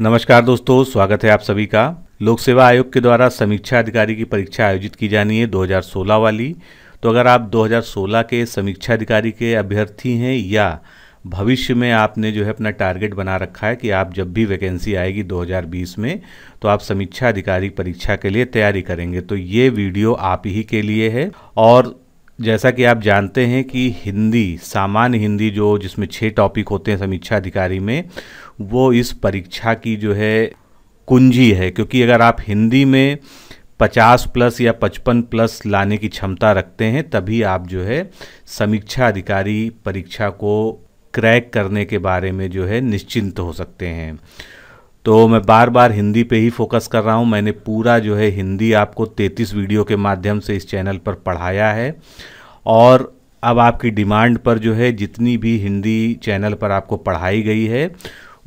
नमस्कार दोस्तों स्वागत है आप सभी का लोक सेवा आयोग के द्वारा समीक्षा अधिकारी की परीक्षा आयोजित की जानी है 2016 वाली तो अगर आप 2016 के समीक्षा अधिकारी के अभ्यर्थी हैं या भविष्य में आपने जो है अपना टारगेट बना रखा है कि आप जब भी वैकेंसी आएगी 2020 में तो आप समीक्षा अधिकारी परीक्षा के लिए तैयारी करेंगे तो ये वीडियो आप ही के लिए है और जैसा कि आप जानते हैं कि हिंदी सामान्य हिंदी जो जिसमें छः टॉपिक होते हैं समीक्षा अधिकारी में वो इस परीक्षा की जो है कुंजी है क्योंकि अगर आप हिंदी में 50 प्लस या 55 प्लस लाने की क्षमता रखते हैं तभी आप जो है समीक्षा अधिकारी परीक्षा को क्रैक करने के बारे में जो है निश्चिंत हो सकते हैं तो मैं बार बार हिंदी पे ही फोकस कर रहा हूँ मैंने पूरा जो है हिंदी आपको 33 वीडियो के माध्यम से इस चैनल पर पढ़ाया है और अब आपकी डिमांड पर जो है जितनी भी हिंदी चैनल पर आपको पढ़ाई गई है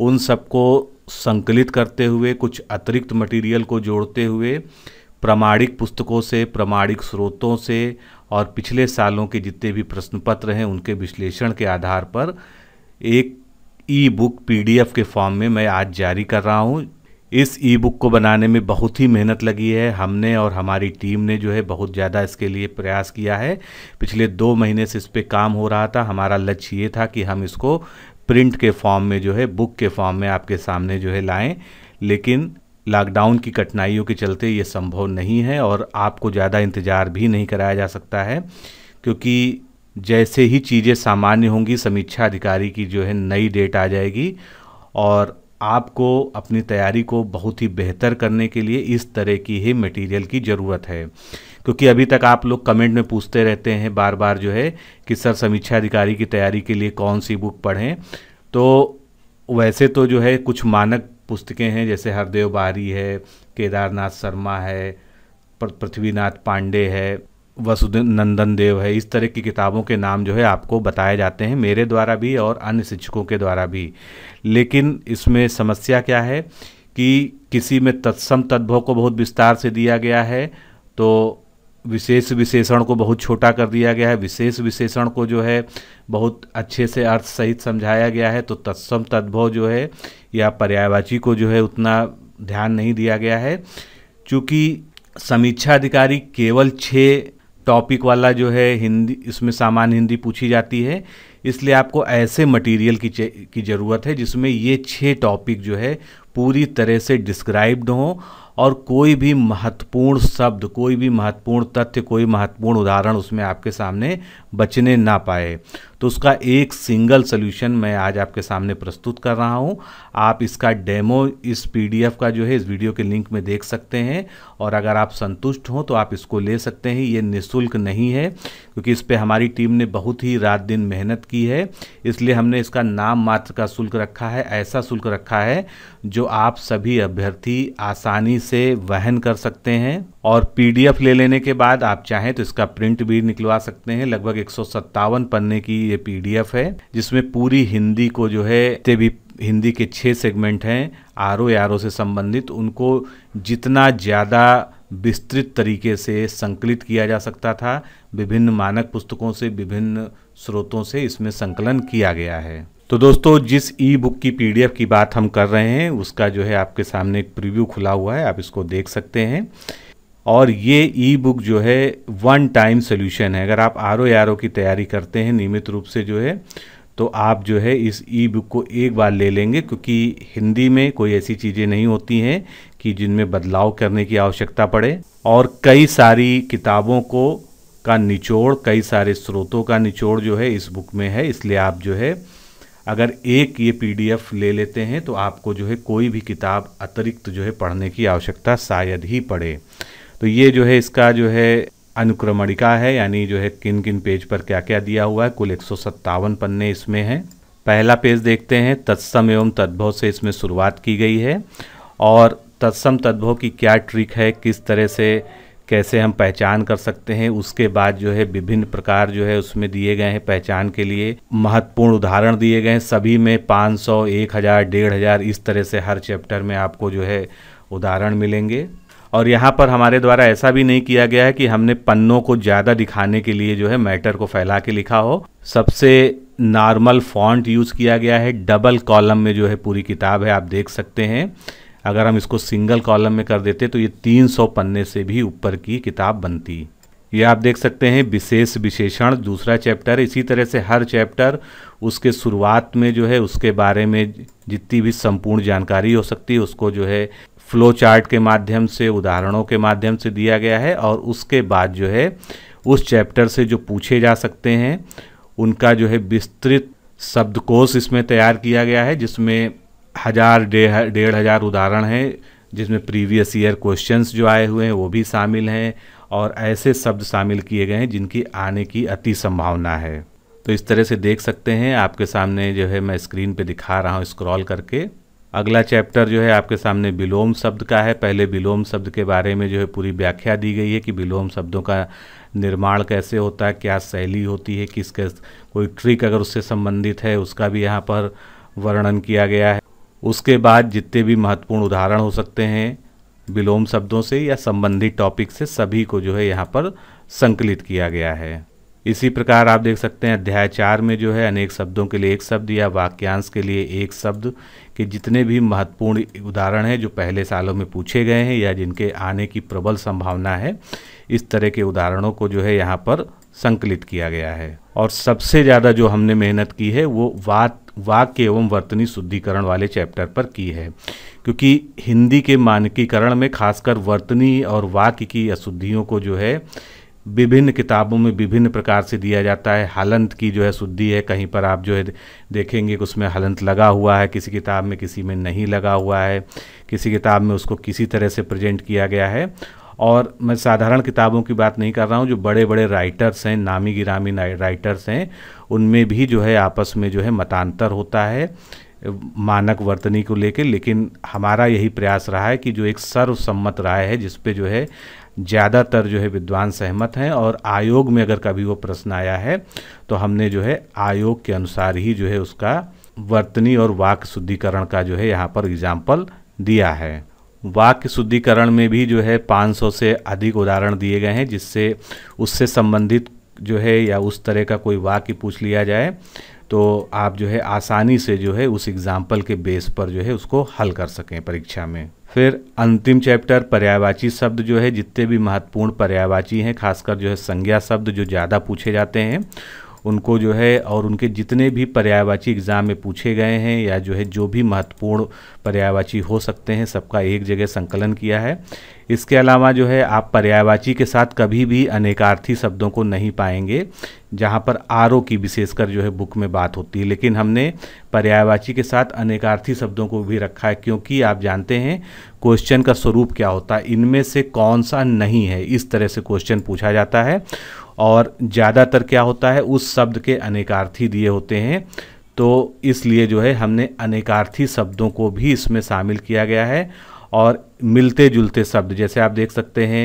उन सबको संकलित करते हुए कुछ अतिरिक्त मटेरियल को जोड़ते हुए प्रामाणिक पुस्तकों से प्रमाणिक स्रोतों से और पिछले सालों के जितने भी प्रश्न पत्र हैं उनके विश्लेषण के आधार पर एक ई बुक पी के फॉर्म में मैं आज जारी कर रहा हूँ इस ई बुक को बनाने में बहुत ही मेहनत लगी है हमने और हमारी टीम ने जो है बहुत ज़्यादा इसके लिए प्रयास किया है पिछले दो महीने से इस पर काम हो रहा था हमारा लक्ष्य ये था कि हम इसको प्रिंट के फॉर्म में जो है बुक के फॉर्म में आपके सामने जो है लाएं लेकिन लॉकडाउन की कठिनाइयों के चलते ये संभव नहीं है और आपको ज़्यादा इंतज़ार भी नहीं कराया जा सकता है क्योंकि जैसे ही चीज़ें सामान्य होंगी समीक्षा अधिकारी की जो है नई डेट आ जाएगी और आपको अपनी तैयारी को बहुत ही बेहतर करने के लिए इस तरह की ही मटेरियल की ज़रूरत है क्योंकि अभी तक आप लोग कमेंट में पूछते रहते हैं बार बार जो है कि सर समीक्षा अधिकारी की तैयारी के लिए कौन सी बुक पढ़ें तो वैसे तो जो है कुछ मानक पुस्तकें हैं जैसे हरदेव बारी है केदारनाथ शर्मा है पृथ्वीनाथ पांडे है वसुदेव नंदन देव है इस तरह की किताबों के नाम जो है आपको बताए जाते हैं मेरे द्वारा भी और अन्य शिक्षकों के द्वारा भी लेकिन इसमें समस्या क्या है कि किसी में तत्सम तद्भव को बहुत विस्तार से दिया गया है तो विशेष विशेषण को बहुत छोटा कर दिया गया है विशेष विशेषण को जो है बहुत अच्छे से अर्थ सहित समझाया गया है तो तत्सम तद्भव जो है या पर्यायवाची को जो है उतना ध्यान नहीं दिया गया है चूँकि समीक्षा अधिकारी केवल छः टॉपिक वाला जो है हिंदी इसमें सामान्य हिंदी पूछी जाती है इसलिए आपको ऐसे मटेरियल की की ज़रूरत है जिसमें ये छः टॉपिक जो है पूरी तरह से डिस्क्राइब्ड हों और कोई भी महत्वपूर्ण शब्द कोई भी महत्वपूर्ण तथ्य कोई महत्वपूर्ण उदाहरण उसमें आपके सामने बचने ना पाए तो उसका एक सिंगल सोल्यूशन मैं आज आपके सामने प्रस्तुत कर रहा हूँ आप इसका डेमो इस पीडीएफ का जो है इस वीडियो के लिंक में देख सकते हैं और अगर आप संतुष्ट हों तो आप इसको ले सकते हैं ये निःशुल्क नहीं है क्योंकि इस पर हमारी टीम ने बहुत ही रात दिन मेहनत की है इसलिए हमने इसका नाम मात्र का शुल्क रखा है ऐसा शुल्क रखा है जो जो आप सभी अभ्यर्थी आसानी से वहन कर सकते हैं और पीडीएफ ले लेने के बाद आप चाहें तो इसका प्रिंट भी निकलवा सकते हैं लगभग एक पन्ने की ये पीडीएफ है जिसमें पूरी हिंदी को जो है भी हिंदी के छः सेगमेंट हैं आर ओ आर ओ से संबंधित उनको जितना ज़्यादा विस्तृत तरीके से संकलित किया जा सकता था विभिन्न मानक पुस्तकों से विभिन्न स्रोतों से इसमें संकलन किया गया है तो दोस्तों जिस ई बुक की पीडीएफ की बात हम कर रहे हैं उसका जो है आपके सामने एक प्रीव्यू खुला हुआ है आप इसको देख सकते हैं और ये ई बुक जो है वन टाइम सोल्यूशन है अगर आप आर ओ की तैयारी करते हैं नियमित रूप से जो है तो आप जो है इस ई बुक को एक बार ले लेंगे क्योंकि हिंदी में कोई ऐसी चीज़ें नहीं होती हैं कि जिनमें बदलाव करने की आवश्यकता पड़े और कई सारी किताबों को का निचोड़ कई सारे स्रोतों का निचोड़ जो है इस बुक में है इसलिए आप जो है अगर एक ये पीडीएफ ले लेते हैं तो आपको जो है कोई भी किताब अतिरिक्त जो है पढ़ने की आवश्यकता शायद ही पड़े तो ये जो है इसका जो है अनुक्रमणिका है यानी जो है किन किन पेज पर क्या क्या दिया हुआ है कुल एक पन्ने इसमें हैं पहला पेज देखते हैं तत्सम एवं तद्भव से इसमें शुरुआत की गई है और तत्सम तद्भव की क्या ट्रिक है किस तरह से कैसे हम पहचान कर सकते हैं उसके बाद जो है विभिन्न प्रकार जो है उसमें दिए गए हैं पहचान के लिए महत्वपूर्ण उदाहरण दिए गए हैं सभी में 500, डेढ़ हजार इस तरह से हर चैप्टर में आपको जो है उदाहरण मिलेंगे और यहाँ पर हमारे द्वारा ऐसा भी नहीं किया गया है कि हमने पन्नों को ज़्यादा दिखाने के लिए जो है मैटर को फैला के लिखा हो सबसे नॉर्मल फॉन्ट यूज़ किया गया है डबल कॉलम में जो है पूरी किताब है आप देख सकते हैं अगर हम इसको सिंगल कॉलम में कर देते तो ये 300 पन्ने से भी ऊपर की किताब बनती ये आप देख सकते हैं विशेष विशेषण दूसरा चैप्टर इसी तरह से हर चैप्टर उसके शुरुआत में जो है उसके बारे में जितनी भी संपूर्ण जानकारी हो सकती है उसको जो है फ्लो चार्ट के माध्यम से उदाहरणों के माध्यम से दिया गया है और उसके बाद जो है उस चैप्टर से जो पूछे जा सकते हैं उनका जो है विस्तृत शब्दकोश इसमें तैयार किया गया है जिसमें हज़ार डेढ़ डेढ़ हज़ार उदाहरण हैं जिसमें प्रीवियस ईयर क्वेश्चंस जो आए हुए हैं वो भी शामिल हैं और ऐसे शब्द शामिल किए गए हैं जिनकी आने की अति संभावना है तो इस तरह से देख सकते हैं आपके सामने जो है मैं स्क्रीन पे दिखा रहा हूँ स्क्रॉल करके अगला चैप्टर जो है आपके सामने विलोम शब्द का है पहले विलोम शब्द के बारे में जो है पूरी व्याख्या दी गई है कि विलोम शब्दों का निर्माण कैसे होता है क्या शैली होती है किस कोई ट्रिक अगर उससे संबंधित है उसका भी यहाँ पर वर्णन किया गया है उसके बाद जितने भी महत्वपूर्ण उदाहरण हो सकते हैं विलोम शब्दों से या संबंधित टॉपिक से सभी को जो है यहाँ पर संकलित किया गया है इसी प्रकार आप देख सकते हैं अध्याय चार में जो है अनेक शब्दों के लिए एक शब्द या वाक्यांश के लिए एक शब्द के जितने भी महत्वपूर्ण उदाहरण हैं जो पहले सालों में पूछे गए हैं या जिनके आने की प्रबल संभावना है इस तरह के उदाहरणों को जो है यहाँ पर संकलित किया गया है और सबसे ज़्यादा जो हमने मेहनत की है वो वाद वाक्य एवं वर्तनी शुद्धिकरण वाले चैप्टर पर की है क्योंकि हिंदी के मानकीकरण में खासकर वर्तनी और वाक्य की अशुद्धियों को जो है विभिन्न किताबों में विभिन्न प्रकार से दिया जाता है हलंत की जो है शुद्धि है कहीं पर आप जो है देखेंगे कि उसमें हलंत लगा हुआ है किसी किताब में किसी में नहीं लगा हुआ है किसी किताब में उसको किसी तरह से प्रेजेंट किया गया है और मैं साधारण किताबों की बात नहीं कर रहा हूँ जो बड़े बड़े राइटर्स हैं नामी गिरामी राइटर्स हैं उनमें भी जो है आपस में जो है मतांतर होता है मानक वर्तनी को लेकर लेकिन हमारा यही प्रयास रहा है कि जो एक सर्वसम्मत राय है जिस पे जो है ज़्यादातर जो है विद्वान सहमत हैं और आयोग में अगर कभी वो प्रश्न आया है तो हमने जो है आयोग के अनुसार ही जो है उसका वर्तनी और वाक शुद्धिकरण का जो है यहाँ पर एग्जाम्पल दिया है वाक्य शुद्धिकरण में भी जो है 500 से अधिक उदाहरण दिए गए हैं जिससे उससे संबंधित जो है या उस तरह का कोई वाक्य पूछ लिया जाए तो आप जो है आसानी से जो है उस एग्ज़ाम्पल के बेस पर जो है उसको हल कर सकें परीक्षा में फिर अंतिम चैप्टर पर्यायवाची शब्द जो है जितने भी महत्वपूर्ण पर्यायवाची हैं खासकर जो है संज्ञा शब्द जो ज़्यादा पूछे जाते हैं उनको जो है और उनके जितने भी पर्यायवाची एग्ज़ाम में पूछे गए हैं या जो है जो भी महत्वपूर्ण पर्यायवाची हो सकते हैं सबका एक जगह संकलन किया है इसके अलावा जो है आप पर्यायवाची के साथ कभी भी अनेकार्थी शब्दों को नहीं पाएंगे जहाँ पर आर की विशेषकर जो है बुक में बात होती है लेकिन हमने पर्यायवाची के साथ अनेकार्थी शब्दों को भी रखा है क्योंकि आप जानते हैं क्वेश्चन का स्वरूप क्या होता है इनमें से कौन सा नहीं है इस तरह से क्वेश्चन पूछा जाता है और ज़्यादातर क्या होता है उस शब्द के अनेकार्थी दिए होते हैं तो इसलिए जो है हमने अनेकार्थी शब्दों को भी इसमें शामिल किया गया है और मिलते जुलते शब्द जैसे आप देख सकते हैं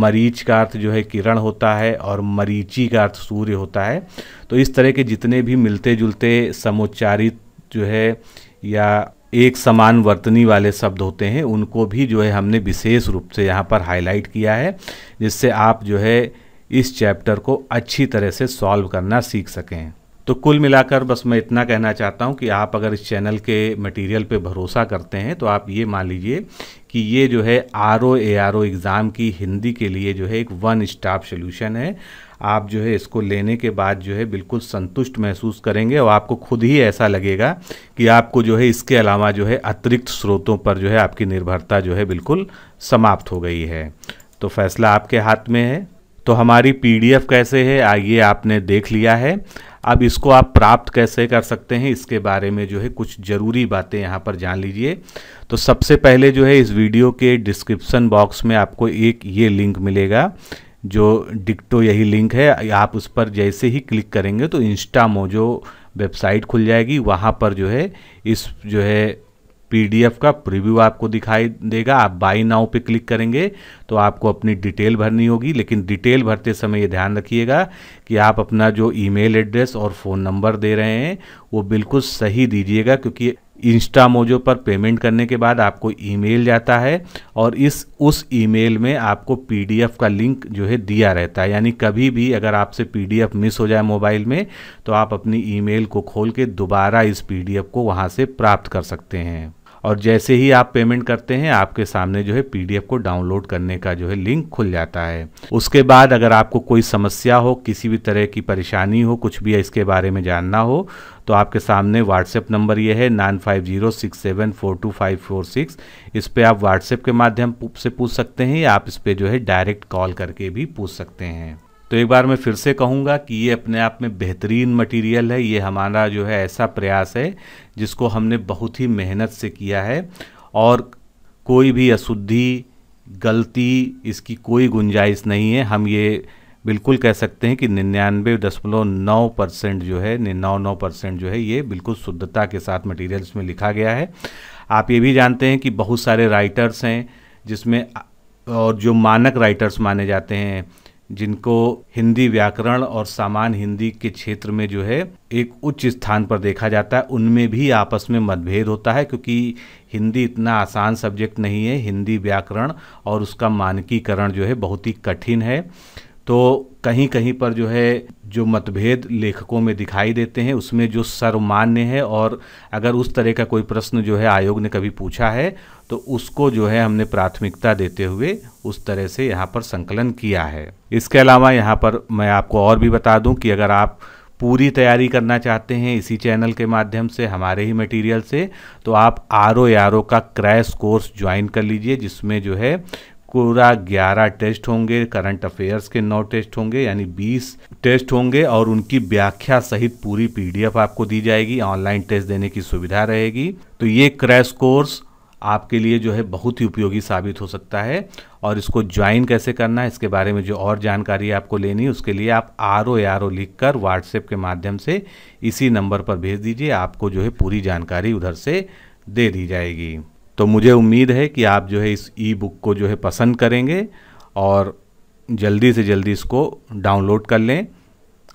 मरीच का अर्थ जो है किरण होता है और मरीची का अर्थ सूर्य होता है तो इस तरह के जितने भी मिलते जुलते समुच्चारित जो है या एक समान वर्तनी वाले शब्द होते हैं उनको भी जो है हमने विशेष रूप से यहाँ पर हाईलाइट किया है जिससे आप जो है इस चैप्टर को अच्छी तरह से सॉल्व करना सीख सकें तो कुल मिलाकर बस मैं इतना कहना चाहता हूं कि आप अगर इस चैनल के मटेरियल पे भरोसा करते हैं तो आप ये मान लीजिए कि ये जो है R O A R O exam की हिंदी के लिए जो है एक वन स्टॉप सोल्यूशन है आप जो है इसको लेने के बाद जो है बिल्कुल संतुष्ट महसूस करेंगे और आपको खुद ही ऐसा लगेगा कि आपको जो है इसके अलावा जो है अतिरिक्त स्रोतों पर जो है आपकी निर्भरता जो है बिल्कुल समाप्त हो गई है तो फैसला आपके हाथ में है तो हमारी पीडीएफ कैसे है आइए आपने देख लिया है अब इसको आप प्राप्त कैसे कर सकते हैं इसके बारे में जो है कुछ ज़रूरी बातें यहाँ पर जान लीजिए तो सबसे पहले जो है इस वीडियो के डिस्क्रिप्सन बॉक्स में आपको एक ये लिंक मिलेगा जो डिक्टो यही लिंक है आप उस पर जैसे ही क्लिक करेंगे तो इंस्टा मोजो वेबसाइट खुल जाएगी वहाँ पर जो है इस जो है पीडीएफ का प्रीव्यू आपको दिखाई देगा आप बाई नाउ पे क्लिक करेंगे तो आपको अपनी डिटेल भरनी होगी लेकिन डिटेल भरते समय ये ध्यान रखिएगा कि आप अपना जो ईमेल एड्रेस और फ़ोन नंबर दे रहे हैं वो बिल्कुल सही दीजिएगा क्योंकि इंस्टा मोजो पर पेमेंट करने के बाद आपको ईमेल जाता है और इस उस ईमेल में आपको पीडीएफ का लिंक जो है दिया रहता है यानी कभी भी अगर आपसे पीडीएफ मिस हो जाए मोबाइल में तो आप अपनी ईमेल को खोल के दोबारा इस पीडीएफ को वहाँ से प्राप्त कर सकते हैं और जैसे ही आप पेमेंट करते हैं आपके सामने जो है पीडीएफ को डाउनलोड करने का जो है लिंक खुल जाता है उसके बाद अगर आपको कोई समस्या हो किसी भी तरह की परेशानी हो कुछ भी इसके बारे में जानना हो तो आपके सामने व्हाट्सएप नंबर ये है nine five zero six seven four two five four six इस पर आप व्हाट्सएप के माध्यम से पूछ सकते हैं या आप इस पर जो है डायरेक्ट कॉल करके भी पूछ सकते हैं तो एक बार मैं फिर से कहूँगा कि ये अपने आप में बेहतरीन मटेरियल है ये हमारा जो है ऐसा प्रयास है जिसको हमने बहुत ही मेहनत से किया है और कोई भी अशुद्धि गलती इसकी कोई गुंजाइश नहीं है हम ये बिल्कुल कह सकते हैं कि निन्यानवे दशमलव नौ परसेंट जो है नौ नौ परसेंट जो है ये बिल्कुल शुद्धता के साथ मटेरियल्स में लिखा गया है आप ये भी जानते हैं कि बहुत सारे राइटर्स हैं जिसमें और जो मानक राइटर्स माने जाते हैं जिनको हिंदी व्याकरण और सामान्य हिंदी के क्षेत्र में जो है एक उच्च स्थान पर देखा जाता है उनमें भी आपस में मतभेद होता है क्योंकि हिंदी इतना आसान सब्जेक्ट नहीं है हिंदी व्याकरण और उसका मानकीकरण जो है बहुत ही कठिन है तो कहीं कहीं पर जो है जो मतभेद लेखकों में दिखाई देते हैं उसमें जो सर्वमान्य है और अगर उस तरह का कोई प्रश्न जो है आयोग ने कभी पूछा है तो उसको जो है हमने प्राथमिकता देते हुए उस तरह से यहाँ पर संकलन किया है इसके अलावा यहाँ पर मैं आपको और भी बता दूँ कि अगर आप पूरी तैयारी करना चाहते हैं इसी चैनल के माध्यम से हमारे ही मटेरियल से तो आप आर ओ आर ओ का क्रैश कोर्स ज्वाइन कर लीजिए जिसमें जो है पूरा ग्यारह टेस्ट होंगे करंट अफेयर्स के नौ टेस्ट होंगे यानी बीस टेस्ट होंगे और उनकी व्याख्या सहित पूरी पीडीएफ आपको दी जाएगी ऑनलाइन टेस्ट देने की सुविधा रहेगी तो ये क्रैश कोर्स आपके लिए जो है बहुत ही उपयोगी साबित हो सकता है और इसको ज्वाइन कैसे करना है इसके बारे में जो और जानकारी आपको लेनी है उसके लिए आप आर ओ आर ओ लिख कर व्हाट्सएप के माध्यम से इसी नंबर पर भेज दीजिए आपको जो है पूरी जानकारी उधर से दे दी जाएगी तो मुझे उम्मीद है कि आप जो है इस ई बुक को जो है पसंद करेंगे और जल्दी से जल्दी इसको डाउनलोड कर लें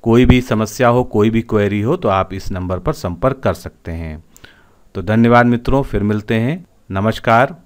कोई भी समस्या हो कोई भी क्वेरी हो तो आप इस नंबर पर संपर्क कर सकते हैं तो धन्यवाद मित्रों फिर मिलते हैं नमस्कार